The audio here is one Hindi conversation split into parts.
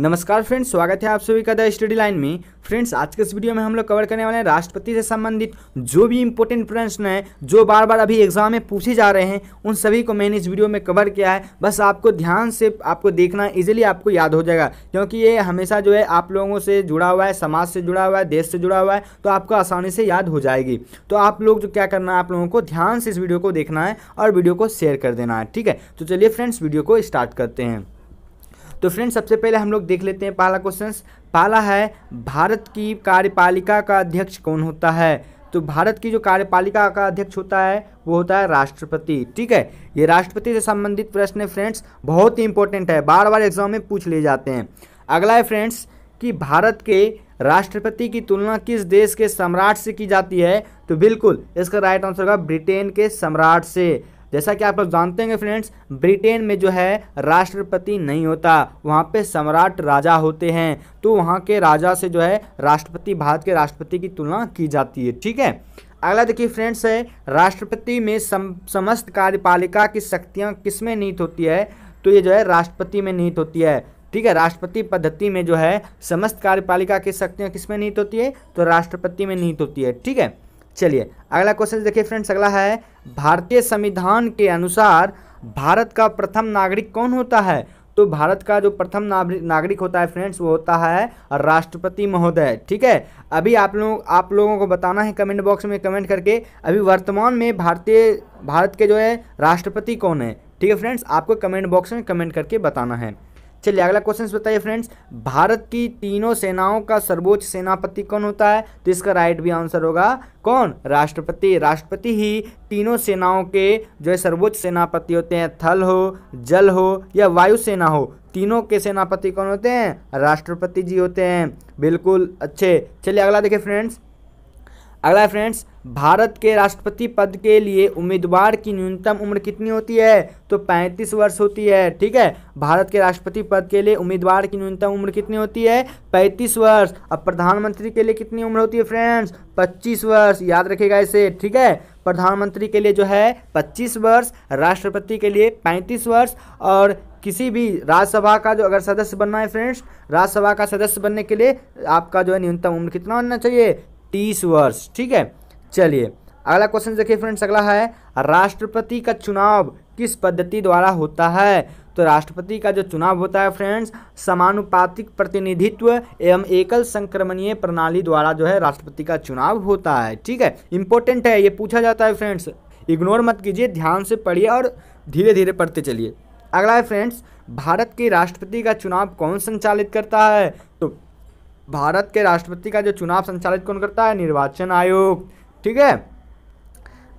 नमस्कार फ्रेंड्स स्वागत है आप सभी का द स्टडी लाइन में फ्रेंड्स आज के इस वीडियो में हम लोग कवर करने वाले हैं राष्ट्रपति से संबंधित जो भी इंपॉर्टेंट प्रश्न हैं जो बार बार अभी एग्जाम में पूछे जा रहे हैं उन सभी को मैंने इस वीडियो में कवर किया है बस आपको ध्यान से आपको देखना इजीली आपको याद हो जाएगा क्योंकि ये हमेशा जो है आप लोगों से जुड़ा हुआ है समाज से जुड़ा हुआ है देश से जुड़ा हुआ है तो आपको आसानी से याद हो जाएगी तो आप लोग जो क्या करना है आप लोगों को ध्यान से इस वीडियो को देखना है और वीडियो को शेयर कर देना है ठीक है तो चलिए फ्रेंड्स वीडियो को स्टार्ट करते हैं तो फ्रेंड्स सबसे पहले हम लोग देख लेते हैं पहला क्वेश्चन पहला है भारत की कार्यपालिका का अध्यक्ष कौन होता है तो भारत की जो कार्यपालिका का अध्यक्ष होता है वो होता है राष्ट्रपति ठीक है ये राष्ट्रपति से संबंधित प्रश्न फ्रेंड्स बहुत ही इंपॉर्टेंट है बार बार एग्जाम में पूछ ले जाते हैं अगला है फ्रेंड्स कि भारत के राष्ट्रपति की तुलना किस देश के सम्राट से की जाती है तो बिल्कुल इसका राइट आंसर होगा ब्रिटेन के सम्राट से जैसा कि आप लोग जानते हैं फ्रेंड्स ब्रिटेन में जो है राष्ट्रपति नहीं होता वहाँ पे सम्राट राजा होते हैं तो वहाँ के राजा से जो है राष्ट्रपति भारत के राष्ट्रपति की तुलना की जाती है ठीक है अगला देखिए फ्रेंड्स है राष्ट्रपति में सम, समस्त कार्यपालिका की शक्तियाँ किस में निहित होती है तो ये जो है राष्ट्रपति में निहित होती है ठीक है राष्ट्रपति पद्धति में जो है समस्त कार्यपालिका की शक्तियाँ किस में निहित होती है तो राष्ट्रपति में निहित होती है ठीक है चलिए अगला क्वेश्चन देखिए फ्रेंड्स अगला है भारतीय संविधान के अनुसार भारत का प्रथम नागरिक कौन होता है तो भारत का जो प्रथम नागरिक होता है फ्रेंड्स वो होता है राष्ट्रपति महोदय ठीक है अभी आप लोग आप लोगों को बताना है कमेंट बॉक्स में कमेंट करके अभी वर्तमान में भारतीय भारत के जो है राष्ट्रपति कौन है ठीक है फ्रेंड्स आपको कमेंट बॉक्स में कमेंट करके बताना है चलिए अगला क्वेश्चन बताइए फ्रेंड्स भारत की तीनों सेनाओं का सर्वोच्च सेनापति कौन होता है तो इसका राइट भी आंसर होगा कौन राष्ट्रपति राष्ट्रपति ही तीनों सेनाओं के जो है सर्वोच्च सेनापति होते हैं थल हो जल हो या वायु सेना हो तीनों के सेनापति कौन होते हैं राष्ट्रपति जी होते हैं बिल्कुल अच्छे चलिए अगला देखिए फ्रेंड्स अगला फ्रेंड्स भारत के राष्ट्रपति पद के लिए उम्मीदवार की न्यूनतम उम्र कितनी होती है तो 35 वर्ष होती है ठीक है भारत के राष्ट्रपति पद के लिए उम्मीदवार की न्यूनतम उम्र कितनी होती है 35 वर्ष अब प्रधानमंत्री के लिए कितनी उम्र होती है फ्रेंड्स 25 वर्ष याद रखेगा इसे ठीक है प्रधानमंत्री के लिए जो है पच्चीस वर्ष राष्ट्रपति के लिए पैंतीस वर्ष और किसी भी राज्यसभा का जो अगर सदस्य बनना है फ्रेंड्स राज्यसभा का सदस्य बनने के लिए आपका जो है न्यूनतम उम्र कितना होना चाहिए तीस वर्ष ठीक है चलिए अगला क्वेश्चन देखिए फ्रेंड्स अगला है राष्ट्रपति का चुनाव किस पद्धति द्वारा होता है तो राष्ट्रपति का जो चुनाव होता है फ्रेंड्स समानुपातिक प्रतिनिधित्व एवं एकल संक्रमणीय प्रणाली द्वारा जो है राष्ट्रपति का चुनाव होता है ठीक है इंपॉर्टेंट है ये पूछा जाता है फ्रेंड्स इग्नोर मत कीजिए ध्यान से पढ़िए और धीरे धीरे पढ़ते चलिए अगला है फ्रेंड्स भारत के राष्ट्रपति का चुनाव कौन संचालित करता है तो भारत के राष्ट्रपति का जो चुनाव संचालित कौन करता है निर्वाचन आयोग ठीक है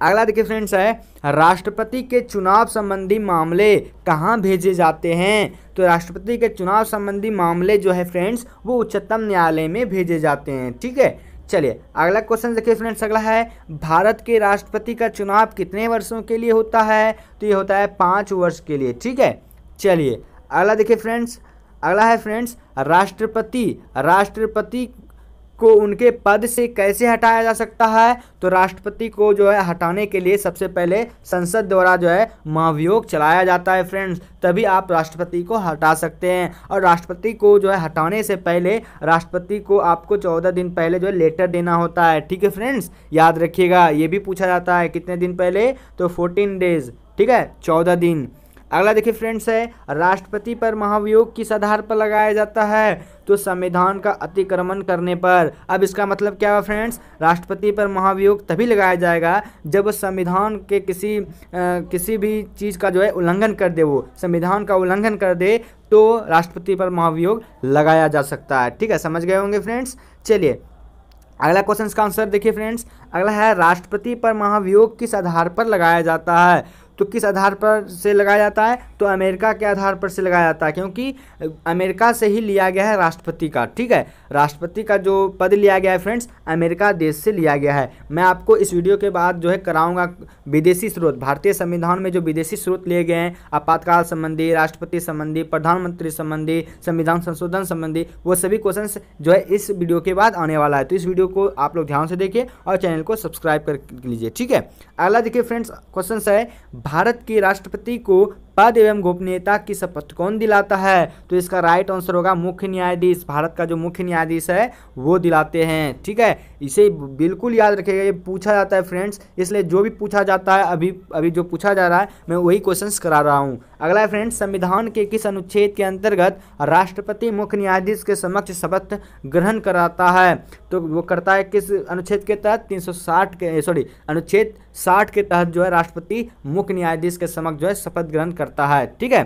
अगला देखिए फ्रेंड्स है राष्ट्रपति के चुनाव संबंधी मामले कहाँ भेजे जाते हैं तो राष्ट्रपति के चुनाव संबंधी मामले जो है फ्रेंड्स वो उच्चतम न्यायालय में भेजे जाते हैं ठीक है चलिए अगला क्वेश्चन देखिए फ्रेंड्स अगला है भारत के राष्ट्रपति का चुनाव कितने वर्षों के लिए होता है तो ये होता है पाँच वर्ष के लिए ठीक है चलिए अगला देखिए फ्रेंड्स अगला है फ्रेंड्स राष्ट्रपति राष्ट्रपति को उनके पद से कैसे हटाया जा सकता है तो राष्ट्रपति को जो है हटाने के लिए सबसे पहले संसद द्वारा जो है महाभियोग चलाया जाता है फ्रेंड्स तभी आप राष्ट्रपति को हटा सकते हैं और राष्ट्रपति को जो है हटाने से पहले राष्ट्रपति को आपको चौदह दिन पहले जो है लेटर देना होता है ठीक है फ्रेंड्स याद रखिएगा ये भी पूछा जाता है कितने दिन पहले तो फोर्टीन डेज ठीक है चौदह दिन अगला देखिए फ्रेंड्स है राष्ट्रपति पर महाभियोग किस आधार पर लगाया जाता है तो संविधान का अतिक्रमण करने पर अब इसका मतलब क्या हुआ फ्रेंड्स राष्ट्रपति पर महाभियोग तभी लगाया जाएगा जब संविधान के किसी आ, किसी भी चीज़ का जो है उल्लंघन कर दे वो संविधान का उल्लंघन कर दे तो राष्ट्रपति पर महाभियोग लगाया जा सकता है ठीक है समझ गए होंगे फ्रेंड्स चलिए अगला क्वेश्चन का आंसर देखिए फ्रेंड्स अगला है राष्ट्रपति पर महाभियोग किस आधार पर लगाया जाता है तो किस आधार पर से लगाया जाता है तो अमेरिका के आधार पर से लगाया जाता है क्योंकि अमेरिका से ही लिया गया है राष्ट्रपति का ठीक है राष्ट्रपति का जो पद लिया गया है फ्रेंड्स अमेरिका देश से लिया गया है मैं आपको इस वीडियो के बाद जो है कराऊंगा विदेशी स्रोत भारतीय संविधान में जो विदेशी स्रोत लिए गए हैं आपातकाल संबंधी राष्ट्रपति संबंधी प्रधानमंत्री संबंधी संविधान संशोधन संबंधी वो सभी क्वेश्चन जो है इस वीडियो के बाद आने वाला है तो इस वीडियो को आप लोग ध्यान से देखिए और चैनल को सब्सक्राइब कर लीजिए ठीक है अगला देखिए फ्रेंड्स क्वेश्चन है भारत के राष्ट्रपति को पद एवं गोपनीयता की शपथ कौन दिलाता है तो इसका राइट आंसर होगा मुख्य न्यायाधीश भारत का जो मुख्य न्यायाधीश है वो दिलाते हैं ठीक है इसे बिल्कुल याद रखेगा ये पूछा जाता है फ्रेंड्स इसलिए जो भी पूछा जाता है अभी अभी जो पूछा जा रहा है मैं वही क्वेश्चन करा रहा हूँ अगला है फ्रेंड्स संविधान के किस अनुच्छेद के अंतर्गत राष्ट्रपति मुख्य न्यायाधीश के समक्ष शपथ ग्रहण कराता है तो वो करता है किस अनुच्छेद के तहत 360 के सॉरी अनुच्छेद 60 के तहत जो है राष्ट्रपति मुख्य न्यायाधीश के समक्ष जो है शपथ ग्रहण करता है ठीक है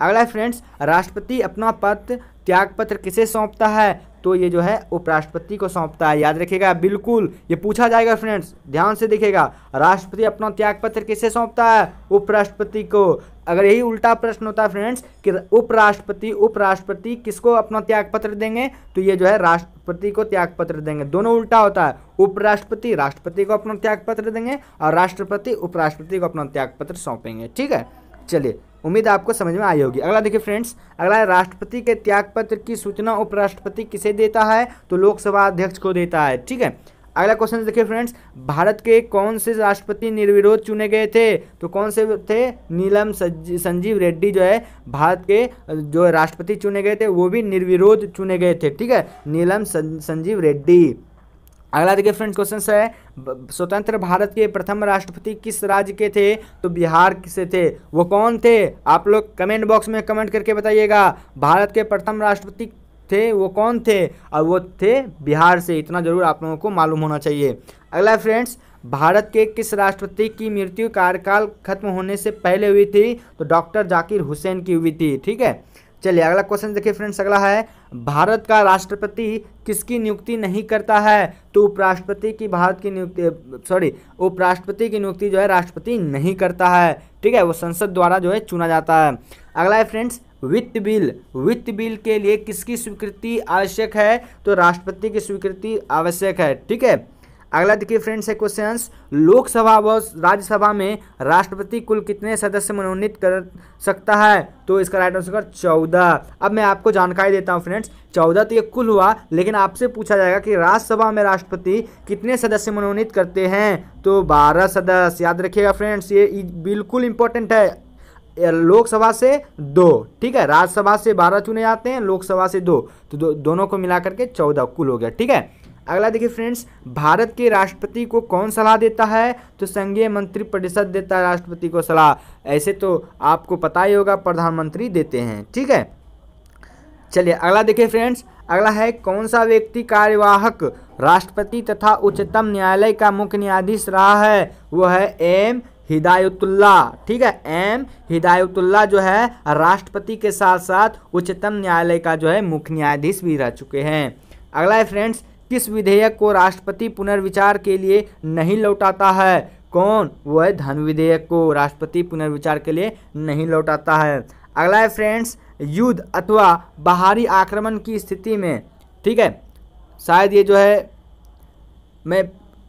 अगला है फ्रेंड्स राष्ट्रपति अपना पद त्यागपत्र किसे सौंपता है तो ये जो है उपराष्ट्रपति को सौंपता है याद रखिएगा बिल्कुल ये पूछा जाएगा फ्रेंड्स ध्यान से देखिएगा राष्ट्रपति अपना त्यागपत्र किसे सौंपता है उपराष्ट्रपति को अगर यही उल्टा प्रश्न होता है फ्रेंड्स कि उपराष्ट्रपति उपराष्ट्रपति किसको अपना त्यागपत्र देंगे तो ये जो है राष्ट्रपति को त्यागपत्र देंगे दोनों उल्टा होता है उपराष्ट्रपति राष्ट्रपति को अपना त्यागपत्र देंगे और राष्ट्रपति उपराष्ट्रपति को अपना त्यागपत्र सौंपेंगे ठीक है चलिए उम्मीद आपको समझ में आई होगी अगला देखिए फ्रेंड्स अगला राष्ट्रपति के त्यागपत्र की सूचना उपराष्ट्रपति किसे देता है तो लोकसभा अध्यक्ष को देता है ठीक है अगला क्वेश्चन देखिए फ्रेंड्स भारत के कौन से राष्ट्रपति निर्विरोध चुने गए थे तो कौन से थे नीलम संजीव रेड्डी जो है भारत के जो राष्ट्रपति चुने गए थे वो भी निर्विरोध चुने गए थे ठीक है नीलम संजीव रेड्डी अगला देखिए फ्रेंड क्वेश्चन है स्वतंत्र भारत के प्रथम राष्ट्रपति किस राज्य के थे तो बिहार से थे वो कौन थे आप लोग कमेंट बॉक्स में कमेंट करके बताइएगा भारत के प्रथम राष्ट्रपति थे वो कौन थे और वो थे बिहार से इतना जरूर आप लोगों को मालूम होना चाहिए अगला फ्रेंड्स भारत के किस राष्ट्रपति की मृत्यु कार्यकाल खत्म होने से पहले हुई थी तो डॉक्टर जाकिर हुसैन की हुई थी ठीक है चलिए अगला क्वेश्चन देखिए फ्रेंड्स अगला है भारत का राष्ट्रपति किसकी नियुक्ति नहीं करता है तो उपराष्ट्रपति की भारत की नियुक्ति सॉरी उपराष्ट्रपति की नियुक्ति जो है राष्ट्रपति नहीं करता है ठीक है वो संसद द्वारा जो है चुना जाता है अगला है फ्रेंड्स वित्त बिल वित्त बिल के लिए किसकी स्वीकृति आवश्यक है तो राष्ट्रपति की स्वीकृति आवश्यक है ठीक है अगला देखिए फ्रेंड्स है क्वेश्चन लोकसभा व राज्यसभा में राष्ट्रपति कुल कितने सदस्य मनोनीत कर सकता है तो इसका राइट आंसर चौदह अब मैं आपको जानकारी देता हूँ फ्रेंड्स चौदह तो ये कुल हुआ लेकिन आपसे पूछा जाएगा कि राज्यसभा में राष्ट्रपति कितने सदस्य मनोनीत करते हैं तो बारह सदस्य याद रखिएगा फ्रेंड्स ये बिल्कुल इंपॉर्टेंट है लोकसभा से दो ठीक है राज्यसभा से बारह चुने जाते हैं लोकसभा से दो तो दो, दोनों को मिला करके चौदह कुल हो गया ठीक है अगला देखिए फ्रेंड्स भारत के राष्ट्रपति को कौन सलाह देता है तो संघीय मंत्री परिषद देता है राष्ट्रपति को सलाह ऐसे तो आपको पता ही होगा प्रधानमंत्री देते हैं ठीक है चलिए अगला देखिए फ्रेंड्स अगला है कौन सा व्यक्ति कार्यवाहक राष्ट्रपति तथा उच्चतम न्यायालय का मुख्य न्यायाधीश रहा है वो है एम हिदायतुल्ला ठीक है एम हिदायतुल्ला जो है राष्ट्रपति के साथ साथ उच्चतम न्यायालय का जो है मुख्य न्यायाधीश भी रह चुके हैं अगला है फ्रेंड्स किस विधेयक को राष्ट्रपति पुनर्विचार के लिए नहीं लौटाता है कौन वह है धन विधेयक को राष्ट्रपति पुनर्विचार के लिए नहीं लौटाता है अगला है फ्रेंड्स युद्ध अथवा बाहरी आक्रमण की स्थिति में ठीक है शायद ये जो है मैं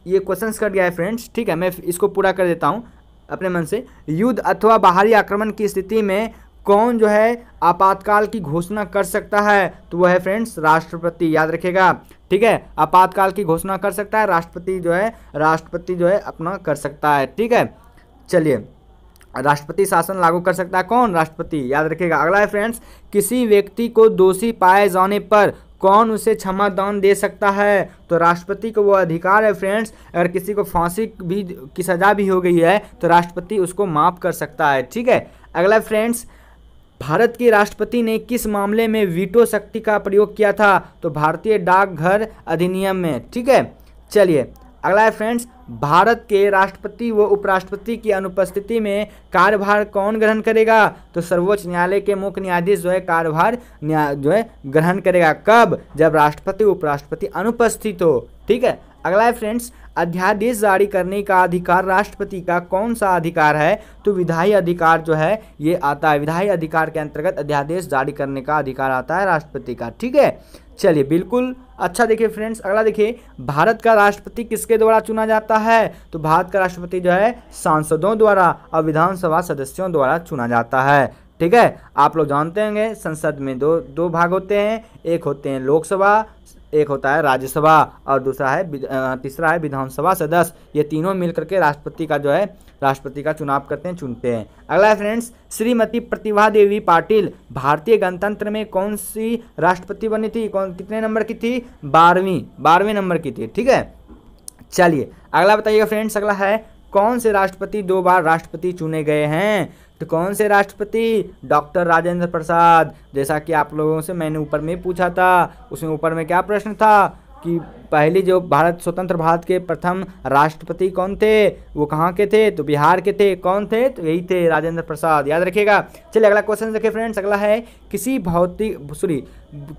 ये क्वेश्चंस कर गया है फ्रेंड्स ठीक है मैं इसको पूरा कर देता हूँ अपने मन से युद्ध अथवा बाहरी आक्रमण की स्थिति में कौन जो है आपातकाल की घोषणा कर सकता है तो वह है फ्रेंड्स राष्ट्रपति याद रखेगा ठीक है आपातकाल की घोषणा कर सकता है राष्ट्रपति जो है राष्ट्रपति जो है अपना कर सकता है ठीक है चलिए राष्ट्रपति शासन लागू कर सकता है कौन राष्ट्रपति याद रखिएगा अगला है फ्रेंड्स किसी व्यक्ति को दोषी पाए जाने पर कौन उसे क्षमा दान दे सकता है तो राष्ट्रपति को वो अधिकार है फ्रेंड्स अगर किसी को फांसी भी की सज़ा भी हो गई है तो राष्ट्रपति उसको माफ़ कर सकता है ठीक है अगला फ्रेंड्स भारत के राष्ट्रपति ने किस मामले में वीटो शक्ति का प्रयोग किया था तो भारतीय डाकघर अधिनियम में ठीक है चलिए अगला है फ्रेंड्स भारत के राष्ट्रपति व उपराष्ट्रपति की अनुपस्थिति में कार्यभार कौन ग्रहण करेगा तो सर्वोच्च न्यायालय के मुख्य न्यायाधीश जो है कार्यभार जो है ग्रहण करेगा कब जब राष्ट्रपति उपराष्ट्रपति अनुपस्थित हो ठीक है अगला है फ्रेंड्स अध्यादेश जारी करने का अधिकार राष्ट्रपति का कौन सा अधिकार है तो विधायी अधिकार जो है ये आता है विधायी अधिकार के अंतर्गत अध्यादेश जारी करने का अधिकार आता है राष्ट्रपति का ठीक है चलिए बिल्कुल अच्छा देखिए फ्रेंड्स अगला देखिए भारत का राष्ट्रपति किसके द्वारा चुना जाता है तो भारत का राष्ट्रपति जो है सांसदों द्वारा और विधानसभा सदस्यों द्वारा चुना जाता है ठीक है आप लोग जानते होंगे संसद में दो दो भाग होते हैं एक होते हैं लोकसभा एक होता है राज्यसभा और दूसरा है तीसरा है विधानसभा सदस्य ये तीनों मिलकर के राष्ट्रपति का जो है राष्ट्रपति का चुनाव करते हैं चुनते हैं अगला है फ्रेंड्स श्रीमती प्रतिभा देवी पाटिल भारतीय गणतंत्र में कौन सी राष्ट्रपति बनी थी कौन कितने नंबर की थी बारहवीं बारहवें नंबर की थी ठीक है चलिए अगला बताइएगा फ्रेंड्स अगला है कौन से राष्ट्रपति दो बार राष्ट्रपति चुने गए हैं तो कौन से राष्ट्रपति डॉक्टर राजेंद्र प्रसाद जैसा कि आप लोगों से मैंने ऊपर में पूछा था उसमें ऊपर में क्या प्रश्न था कि पहली जो भारत स्वतंत्र भारत के प्रथम राष्ट्रपति कौन थे वो कहाँ के थे तो बिहार के थे कौन थे तो यही थे राजेंद्र प्रसाद याद रखिएगा चलिए अगला क्वेश्चन देखिए फ्रेंड्स अगला है किसी भौतिक सॉरी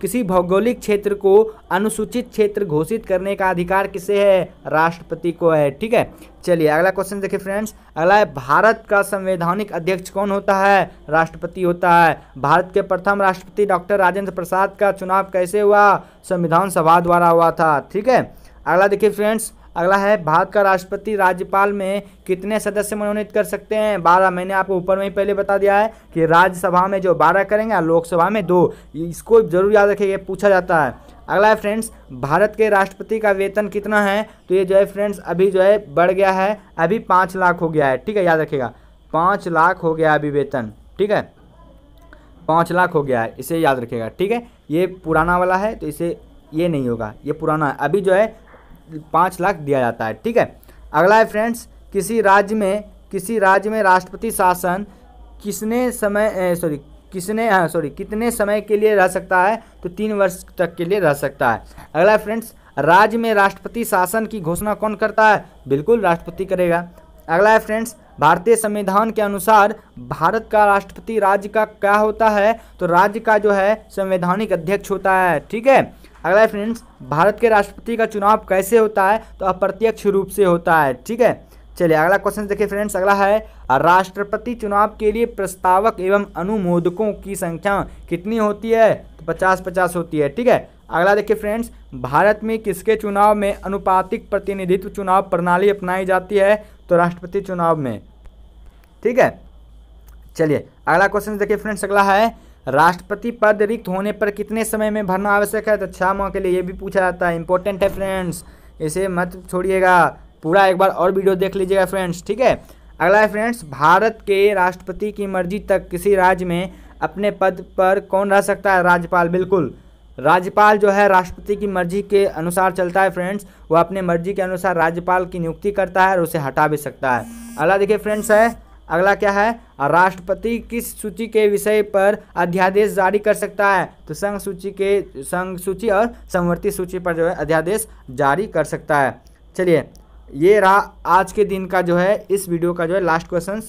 किसी भौगोलिक क्षेत्र को अनुसूचित क्षेत्र घोषित करने का अधिकार किसे है राष्ट्रपति को है ठीक है चलिए अगला क्वेश्चन देखिए फ्रेंड्स अगला है भारत का संवैधानिक अध्यक्ष कौन होता है राष्ट्रपति होता है भारत के प्रथम राष्ट्रपति डॉक्टर राजेंद्र प्रसाद का चुनाव कैसे हुआ संविधान सभा द्वारा हुआ था ठीक है अगला देखिए फ्रेंड्स अगला है भारत का राष्ट्रपति राज्यपाल में कितने सदस्य मनोनीत कर सकते हैं बारह मैंने आपको ऊपर में ही पहले बता दिया है कि राज्यसभा में जो बारह करेंगे और लोकसभा में दो इसको जरूर याद रखिए पूछा जाता है अगला है फ्रेंड्स भारत के राष्ट्रपति का वेतन कितना है तो ये जो है फ्रेंड्स अभी जो है बढ़ गया है अभी पाँच लाख हो गया है ठीक है याद रखेगा पाँच लाख हो गया अभी वेतन ठीक है पाँच लाख हो गया है इसे याद रखेगा ठीक है ये पुराना वाला है तो इसे ये नहीं होगा ये पुराना है अभी जो है पाँच लाख दिया जाता है ठीक है अगला है फ्रेंड्स किसी राज्य में किसी राज्य में राष्ट्रपति शासन किसने समय सॉरी किसने हाँ सॉरी कितने समय के लिए रह सकता है तो तीन वर्ष तक के लिए रह सकता है अगला फ्रेंड्स राज्य में राष्ट्रपति शासन की घोषणा कौन करता है बिल्कुल राष्ट्रपति करेगा अगला है फ्रेंड्स भारतीय संविधान के अनुसार भारत का राष्ट्रपति राज्य का क्या होता है तो राज्य का जो है संवैधानिक अध्यक्ष होता है ठीक है अगला है फ्रेंड्स भारत के राष्ट्रपति का चुनाव कैसे होता है तो अप्रत्यक्ष रूप से होता है ठीक है चलिए अगला क्वेश्चन देखिए फ्रेंड्स अगला है राष्ट्रपति चुनाव के लिए प्रस्तावक एवं अनुमोदकों की संख्या कितनी होती है तो पचास पचास होती है ठीक है अगला देखिए फ्रेंड्स भारत में किसके चुनाव में अनुपातिक प्रतिनिधित्व चुनाव प्रणाली अपनाई जाती है तो राष्ट्रपति चुनाव में ठीक है चलिए अगला क्वेश्चन देखिए फ्रेंड्स अगला है राष्ट्रपति पद रिक्त होने पर कितने समय में भरना आवश्यक है तो छः माह के लिए ये भी पूछा जाता है इंपॉर्टेंट है फ्रेंड्स इसे मत छोड़िएगा पूरा एक बार और वीडियो देख लीजिएगा फ्रेंड्स ठीक है अगला है फ्रेंड्स भारत के राष्ट्रपति की मर्जी तक किसी राज्य में अपने पद पर कौन रह सकता है राज्यपाल बिल्कुल राज्यपाल जो है राष्ट्रपति की मर्जी के अनुसार चलता है फ्रेंड्स वह अपने मर्जी के अनुसार राज्यपाल की नियुक्ति करता है और उसे हटा भी सकता है अगला देखिए फ्रेंड्स है अगला क्या है राष्ट्रपति किस सूची के विषय पर अध्यादेश जारी कर सकता है तो संघ सूची के संघ सूची और समवर्ती सूची पर जो है अध्यादेश जारी कर सकता है चलिए ये रहा आज के दिन का जो है इस वीडियो का जो है लास्ट क्वेश्चन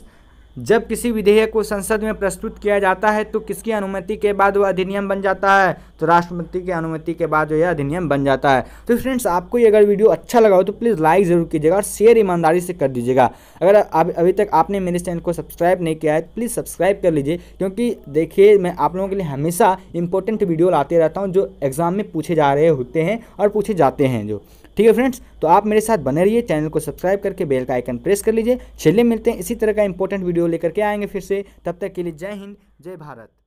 जब किसी विधेयक को संसद में प्रस्तुत किया जाता है तो किसकी अनुमति के बाद वह अधिनियम बन जाता है तो राष्ट्रपति की अनुमति के बाद जो यह अधिनियम बन जाता है तो फ्रेंड्स आपको ये अगर वीडियो अच्छा लगा हो तो प्लीज़ लाइक ज़रूर कीजिएगा और शेयर ईमानदारी से कर दीजिएगा अगर आप अभी तक आपने मेरे चैनल को सब्सक्राइब नहीं किया है तो प्लीज़ सब्सक्राइब कर लीजिए क्योंकि देखिए मैं आप लोगों के लिए हमेशा इंपॉर्टेंट वीडियो लाते रहता हूँ जो एग्ज़ाम में पूछे जा रहे होते हैं और पूछे जाते हैं जो ठीक है फ्रेंड्स तो आप मेरे साथ बने रहिए चैनल को सब्सक्राइब करके बेल का आइकन प्रेस कर लीजिए चलिए मिलते हैं इसी तरह का इंपॉर्टेंट वीडियो लेकर के आएंगे फिर से तब तक के लिए जय हिंद जय भारत